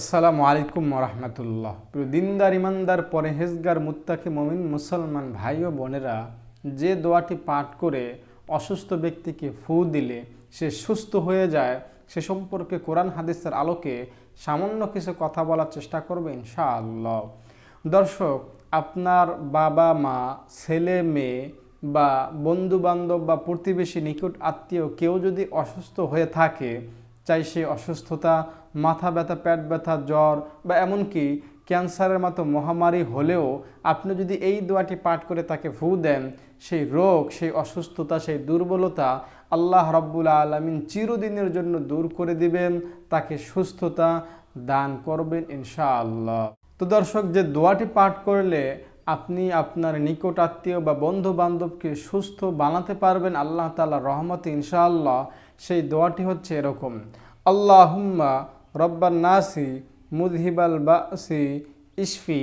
আসসালামু আলাইকুম রহমতুল্লাহ প্রিয় দিনদার ইমানদার পরেহেজগার মুত্তাকি মমিন মুসলমান ভাই ও বোনেরা যে দোয়াটি পাঠ করে অসুস্থ ব্যক্তিকে ফু দিলে সে সুস্থ হয়ে যায় সে সম্পর্কে কোরআন হাদিসের আলোকে সামান্য কিছু কথা বলার চেষ্টা করবে ইনশাআল্লাহ দর্শক আপনার বাবা মা ছেলে মেয়ে বা বন্ধু বান্ধব বা প্রতিবেশী নিকট আত্মীয় কেউ যদি অসুস্থ হয়ে থাকে চাই সে অসুস্থতা মাথা ব্যথা পেট ব্যথা জ্বর বা এমনকি ক্যান্সারের মতো মহামারী হলেও আপনি যদি এই দোয়াটি পাঠ করে তাকে ভু দেন সেই রোগ সেই অসুস্থতা সেই দুর্বলতা আল্লাহ রব্বুল আলমিন চিরদিনের জন্য দূর করে দিবেন তাকে সুস্থতা দান করবেন ইনশাআল্লাহ তো দর্শক যে দোয়াটি পাঠ করলে আপনি আপনার নিকট আত্মীয় বা বন্ধু বান্ধবকে সুস্থ বানাতে পারবেন আল্লাহ তালা রহমত ইনশাআল্লাহ সেই দোয়াটি হচ্ছে এরকম আল্লাহ হুম্মা রব্বার নাসি মুদহিবাল বাসি ইশফি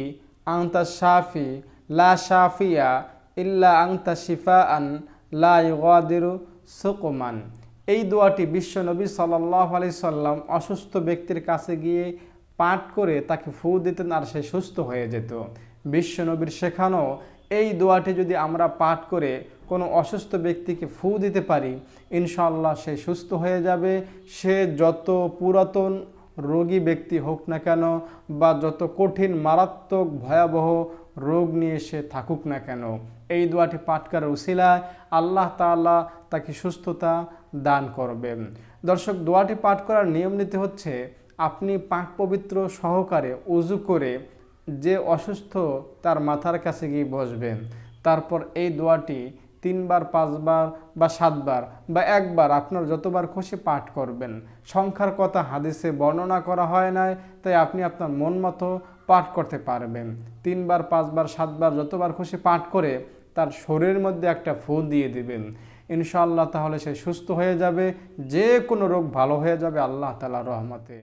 আংতা শাফি লা শাফিয়া ইল্লা আংতা শিফা আন লা সুকুমান এই দোয়াটি বিশ্বনবী সাল্লাহ আলি সাল্লাম অসুস্থ ব্যক্তির কাছে গিয়ে পাঠ করে তাকে ফু দিতেন আর সে সুস্থ হয়ে যেত বিশ্বনবীর শেখানো এই দোয়াটি যদি আমরা পাঠ করে কোনো অসুস্থ ব্যক্তিকে ফু দিতে পারি ইনশাল্লাহ সে সুস্থ হয়ে যাবে সে যত পুরাতন রোগী ব্যক্তি হোক না কেন বা যত কঠিন মারাত্মক ভয়াবহ রোগ নিয়ে সে থাকুক না কেন এই দোয়াটি পাঠ করার উশিলায় আল্লাহ তাল্লাহ তাকে সুস্থতা দান করবেন দর্শক দোয়াটি পাঠ করার নিয়ম নীতি হচ্ছে আপনি পাক পবিত্র সহকারে উজু করে যে অসুস্থ তার মাথার কাছে গিয়ে বসবেন তারপর এই দোয়াটি তিনবার পাঁচবার বা সাতবার বা একবার আপনার যতবার খুশি পাঠ করবেন সংখ্যার কথা হাদিসে বর্ণনা করা হয় নাই তাই আপনি আপনার মন মতো পাঠ করতে পারবেন তিনবার পাঁচবার সাতবার যতবার খুশি পাঠ করে তার শরীরের মধ্যে একটা ফু দিয়ে দিবেন ইনশাআল্লাহ তাহলে সে সুস্থ হয়ে যাবে যে কোনো রোগ ভালো হয়ে যাবে আল্লাহ তালা রহমতে